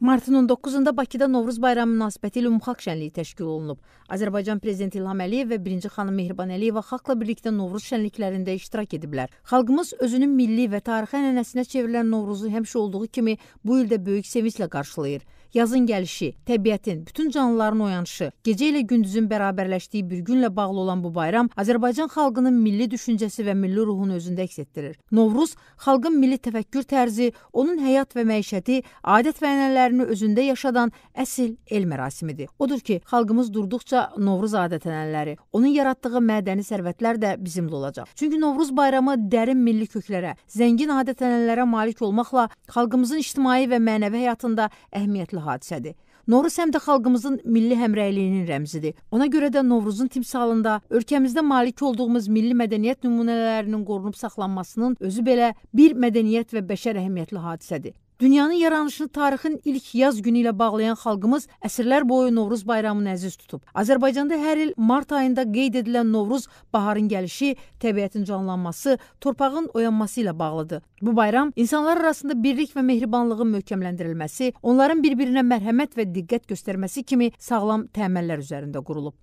Martın 19-da Bakıda Novruz bayramı münasibətilə ümumxalq şənliyi təşkil olunub. Azərbaycan prezidenti İlham Əliyev və birinci xanım Mehriban Əliyeva xalqla birlikdə Novruz şənliklərində iştirak ediblər. Xalqımız özünün milli və tarixi ənənəsinə çevrilən Novruzu həmişə olduğu kimi bu ildə böyük sevinclə qarşılayır. Yazın gəlişi, təbiətin, bütün canlıların oyanışı, gecə ilə gündüzün bərabərləşdiyi bir günlə bağlı olan bu bayram Azərbaycan xalqının milli düşüncəsi və milli ruhunu özündə əks etdirir. Novruz xalqın milli təfəkkür tərzi, onun həyat və məişəti, adət və ənənələri dəyərlərini özündə yaşadan əsl el mərasimidir. Odur ki, xalqımız durduqca Novruz adətənənləri, onun yaratdığı mədəni sərvətlər də bizimlə olacaq. Çünki Novruz bayramı dərin milli köklərə, zəngin adətənənlərə malik olmaqla xalqımızın ictimai və mənəvi həyatında əhəmiyyətli hadisədir. Novruz həm də xalqımızın milli həmrəyliyinin rəmzidir. Ona görə də Novruzun timsalında ölkəmizdə malik olduğumuz milli mədəniyyət nümunələrinin qorunub saxlanmasının özü belə bir mədəniyyət və bəşər əhəmiyyətli hadisədir. Dünyanın yaranışını tarixin ilk yaz günü ilə bağlayan xalqımız əsrlər boyu Novruz bayramını əziz tutub. Azərbaycanda hər il mart ayında qeyd edilən Novruz baharın gəlişi, təbiətin canlanması, torpağın oyanması ilə bağlıdır. Bu bayram insanlar arasında birlik və mehribanlığın möhkəmləndirilməsi, onların bir-birinə mərhəmət və diqqət göstərməsi kimi sağlam təməllər üzərində qurulub.